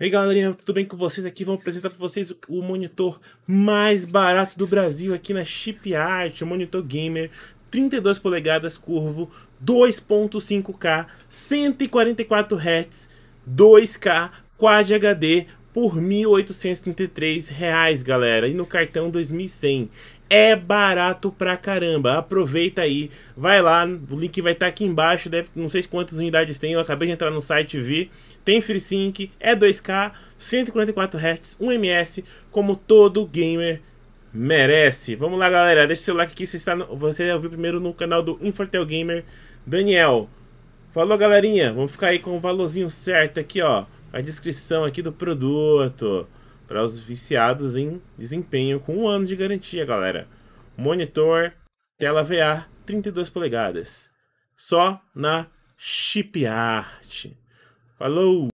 Ei galerinha, tudo bem com vocês? Aqui vamos apresentar para vocês o monitor mais barato do Brasil aqui na Chipart, o monitor gamer 32 polegadas curvo, 2.5K, 144 Hz, 2K, Quad HD, por R$ 1.833, galera. E no cartão 2100. É barato pra caramba. Aproveita aí. Vai lá, o link vai estar tá aqui embaixo. Deve, não sei quantas unidades tem. Eu acabei de entrar no site e vi. Tem FreeSync, é 2K, 144 Hz, 1ms, como todo gamer merece. Vamos lá, galera. Deixa o seu like aqui se está no... você é ouviu primeiro no canal do Infotel Gamer Daniel. Falou, galerinha. Vamos ficar aí com o valorzinho certo aqui, ó a descrição aqui do produto para os viciados em desempenho com um ano de garantia, galera. Monitor, tela VA, 32 polegadas. Só na Chipart. Falou!